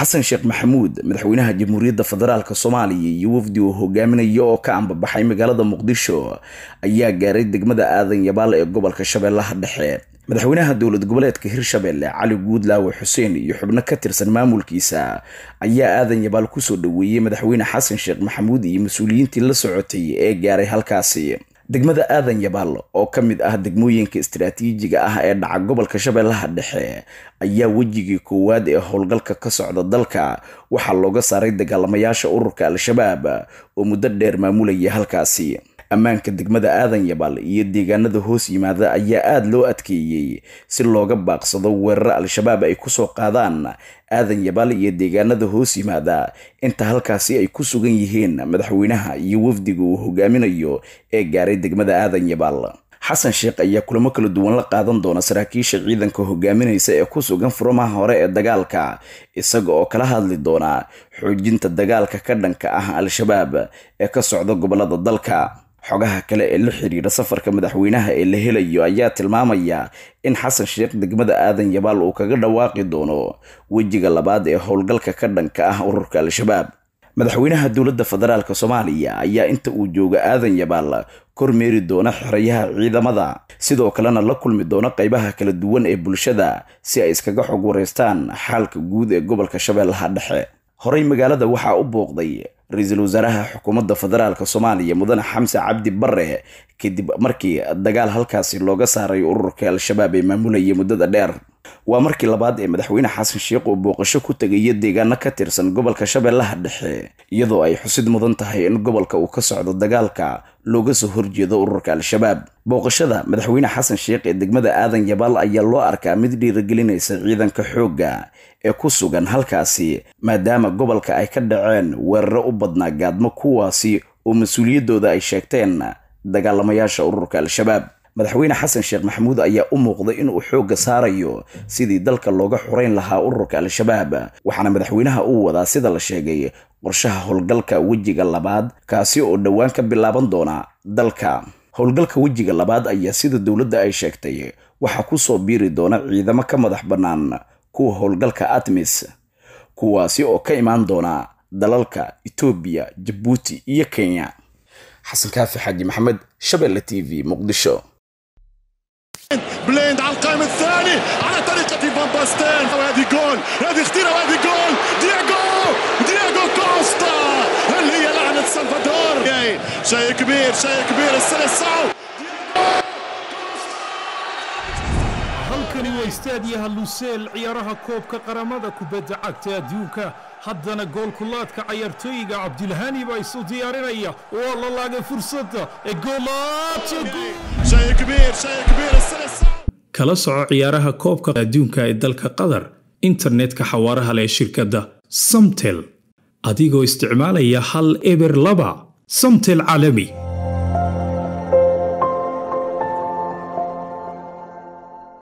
xasan sheekh maxamuud madaxweynaha jamhuuriyadda federaalka soomaaliya iyo wafdi uu hogaaminaya oo ka ambabaxay magaalada muqdisho ayaa gaaray degmada aadan yabaal ee gobolka shabeellaha dhexe madaxweynaha dowlad goboleedka hirshabeelle cali guudlaawe xuseen iyo xubno ka tirsan maamulkiisa ayaa aadan yabaal kusoo dhaweeyey madaxweyne xasan sheekh maxamuud iyo mas-uuliyiintii la socotay ee gaaray halkaasi degmada aadan yabaal oo ka mid ah degmooyinka istaraatiijiga ah ee dhaca gobolka shabeellaha dhexe ayaa wejigii koowaad ee howlgalka ka socda dalka waxaa looga saaray dagaalamayaasha ururka al-shabaab oo muddo dheer maamulaya halkaasi ammaanka degmada aadan yabal iyo deegaanada hoos yimaada ayaa aada loo adkeeyey si looga baaqsado weeraro al-shabaab ay kusoo qaadaan aadan yabal iyo deegaanada hoos yimaada inta halkaasi ay ku sugan yihiin madaxweynaha iyo wafdiga uu hogaaminayo ee gaaray degmada aadan yabal xasan sheekh ayaa kulamo kala duwan la qaadan doona saraakiisha ciidanka hogaaminaysa ee ku sugan furamaha hore ee dagaalka isaga oo kala hadli doona xoojinta dagaalka ka dhanka ah al-shabaab ee ka socda gobollada dalka xogaha kale ee la xidhiidha safarka madaxweynaha ee la helayo ayaa tilmaamaya in xasan sheekh degmada aadan yabaal uu kaga dhawaaqi doono wejiga labaad ee howlgalka ka dhanka ah ururka al-shabaab madaxweynaha dowladda federaalk soomaaliya ayaa inta uu jooga aadan yabaal kormeeri doona xerayaha ciidamada sidoo kalena la kulmi doona qaybaha kala duwan ee bulshada si ay iskaga xog wareystaan xaalka guud ee gobolka shabeellaha dhexe horey magaalada waxaa u booqday ra-iisul wasaaraha xukuumadda federaalka soomaaliya mudane xamse cabdi bare kadib markii dagaal halkaasi looga saaray ururka al-shabaab ee maamulaya muddada dheer waa markii labaad ee madaxweyne xasan sheekh uu booqasho ku tegayo deegaano ka tirsan gobolka shabeellaha dhexe iyadoo ay xusid mudan tahay in gobolka uu ka socdo dagaalka looga soo horjeedo ururka al-shabaab booqashada madaxweyne xasan sheekh ee degmada aadan yabaal ayaa loo arkaa mid dhiiragelinaysa ciidanka xoogga ee ku sugan halkaasi maadaama gobolka ay ka dhaceen weeraro u badnaa gaadmo kuwaasi oo mas-uuliyaddooda ay sheegteen dagaalamayaasha ururka al-shabaab madaxweyne xasan sheekh maxamuud ayaa u muuqday inuu xoogga saarayo sidii dalka looga xoreyn lahaa ururka al-shabaab waxaana madaxweynaha uu wadaa sida la sheegay qorshaha howlgalka wejiga labaad kaasi oo dhowaan ka bilaaban doona dalka howlgalka wejiga labaad ayaa sida dowladda ay sheegtay waxaa kusoo biiri doona ciidamo ka madax bannaan kuwa howlgalka atmis kuwaasi oo ka imaan doona dalalka etoobiya jabuuti iyo kenya xasan kaafi xaaji maxamed shabelle t v muqdisho بليند على القائم الثاني على طريقة فان باستين وهذه جول هذه خطيرة وهذه جول دياغو دياغو كوستا هل هي لعنة سلفادور شيء كبير شيء كبير السلسعو halkani waa istaadiyaha luseel ciyaaraha koobka qaramada kubadda cagta adduunka haddana goolkulaadka cayaartooyiga cabdilhani baa isu diyaarinaya waa la laagay fursadda ee goolaadkakala soco ciyaaraha koobka adduunka ee dalka qatar internetka xawaaraha leh shirkadda samtel adigoo isticmaalaya hal eber laba samtel caalami